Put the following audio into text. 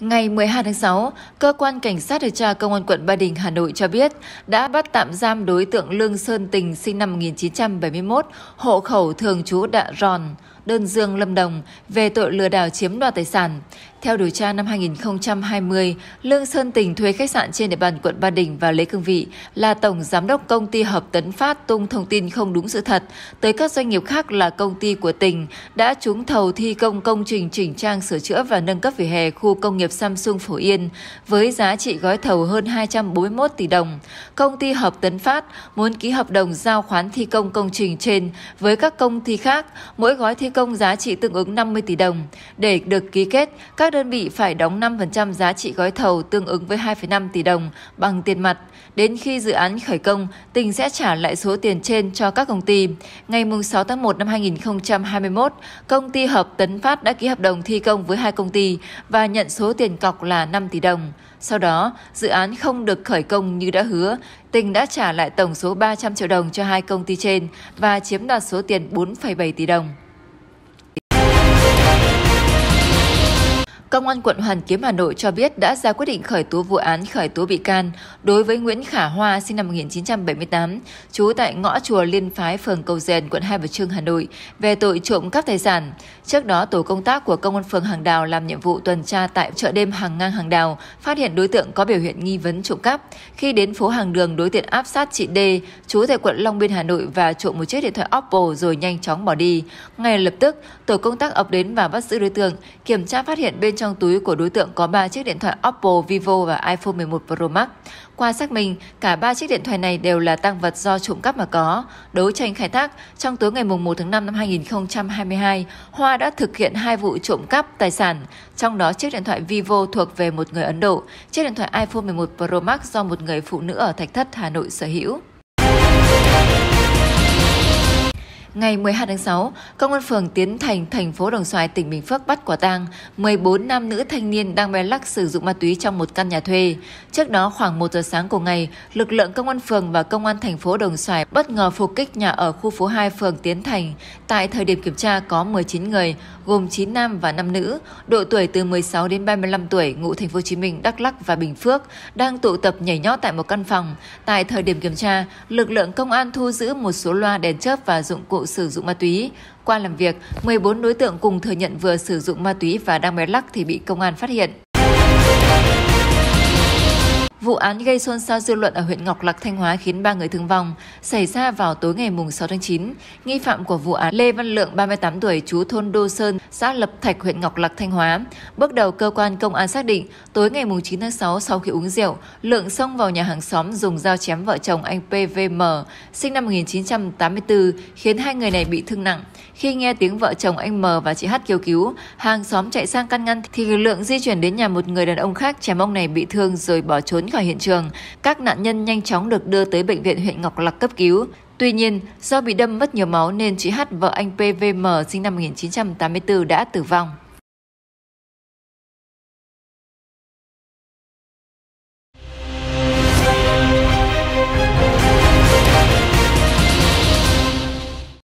Ngày 12 tháng 6, Cơ quan Cảnh sát điều tra Công an quận Ba Đình, Hà Nội cho biết đã bắt tạm giam đối tượng Lương Sơn Tình sinh năm 1971, hộ khẩu thường trú Đạ Ròn, đơn Dương Lâm Đồng về tội lừa đảo chiếm đoạt tài sản. Theo điều tra năm 2020, Lương Sơn Tình thuê khách sạn trên địa bàn quận Ba Đình và Lê cương vị là tổng giám đốc công ty Hợp Tấn Phát tung thông tin không đúng sự thật tới các doanh nghiệp khác là công ty của Tỉnh đã trúng thầu thi công công trình chỉnh trang sửa chữa và nâng cấp vỉa hè khu công nghiệp Samsung Phổ Yên với giá trị gói thầu hơn 241 tỷ đồng. Công ty Hợp Tấn Phát muốn ký hợp đồng giao khoán thi công công trình trên với các công ty khác, mỗi gói thi công công giá trị tương ứng 50 tỷ đồng. Để được ký kết, các đơn vị phải đóng 5% giá trị gói thầu tương ứng với 2,5 tỷ đồng bằng tiền mặt. Đến khi dự án khởi công, tỉnh sẽ trả lại số tiền trên cho các công ty. Ngày 6 tháng 1 năm 2021, công ty Hợp Tấn Phát đã ký hợp đồng thi công với hai công ty và nhận số tiền cọc là 5 tỷ đồng. Sau đó, dự án không được khởi công như đã hứa, tỉnh đã trả lại tổng số 300 triệu đồng cho hai công ty trên và chiếm đoạt số tiền 4,7 tỷ đồng. Công an quận Hoàn Kiếm Hà Nội cho biết đã ra quyết định khởi tố vụ án khởi tố bị can đối với Nguyễn Khả Hoa sinh năm 1978, trú tại ngõ chùa Liên Phái, phường Cầu Dền, quận Hai Bà Trưng, Hà Nội, về tội trộm cắp tài sản. Trước đó, tổ công tác của công an phường Hàng Đào làm nhiệm vụ tuần tra tại chợ đêm Hàng Ngang Hàng Đào, phát hiện đối tượng có biểu hiện nghi vấn trộm cắp. Khi đến phố Hàng Đường, đối tượng áp sát chị D, trú tại quận Long Biên, Hà Nội và trộm một chiếc điện thoại Oppo rồi nhanh chóng bỏ đi. Ngay lập tức, tổ công tác ập đến và bắt giữ đối tượng, kiểm tra phát hiện bên trong túi của đối tượng có 3 chiếc điện thoại Oppo, Vivo và iPhone 11 Pro Max. Qua xác minh, cả 3 chiếc điện thoại này đều là tăng vật do trộm cắp mà có. Đấu tranh khai thác, trong tối ngày 1 tháng 5 năm 2022, Hoa đã thực hiện hai vụ trộm cắp tài sản, trong đó chiếc điện thoại Vivo thuộc về một người Ấn Độ, chiếc điện thoại iPhone 11 Pro Max do một người phụ nữ ở Thạch Thất, Hà Nội sở hữu. Ngày 12 tháng 6, Công an phường Tiến Thành, thành phố Đồng Xoài, tỉnh Bình Phước bắt quả tang 14 nam nữ thanh niên đang bé lắc sử dụng ma túy trong một căn nhà thuê. Trước đó khoảng 1 giờ sáng của ngày, lực lượng Công an phường và Công an thành phố Đồng Xoài bất ngờ phục kích nhà ở khu phố 2 phường Tiến Thành. Tại thời điểm kiểm tra có 19 người, gồm 9 nam và 5 nữ, độ tuổi từ 16 đến 35 tuổi, ngụ thành phố Hồ Chí Minh, Đắk Lắk và Bình Phước đang tụ tập nhảy nhót tại một căn phòng. Tại thời điểm kiểm tra, lực lượng công an thu giữ một số loa đèn chớp và dụng cụ sử dụng ma túy. Qua làm việc, 14 đối tượng cùng thừa nhận vừa sử dụng ma túy và đang bé lắc thì bị công an phát hiện. Vụ án gây xôn xao dư luận ở huyện Ngọc Lặc, Thanh Hóa khiến 3 người thương vong, xảy ra vào tối ngày 6 tháng 9. Nghi phạm của vụ án Lê Văn Lượng, 38 tuổi, chú thôn Đô Sơn, xã Lập Thạch, huyện Ngọc Lặc, Thanh Hóa. Bước đầu cơ quan công an xác định, tối ngày 9 tháng 6 sau khi uống rượu, Lượng xông vào nhà hàng xóm dùng dao chém vợ chồng anh PVM, sinh năm 1984, khiến hai người này bị thương nặng. Khi nghe tiếng vợ chồng anh M và chị H kêu cứu, hàng xóm chạy sang can ngăn thì Lượng di chuyển đến nhà một người đàn ông khác chém ông này bị thương rồi bỏ trốn khỏi hiện trường. Các nạn nhân nhanh chóng được đưa tới bệnh viện huyện Ngọc Lặc cấp cứu. Tuy nhiên, do bị đâm mất nhiều máu nên chị H vợ anh PVM sinh năm 1984 đã tử vong.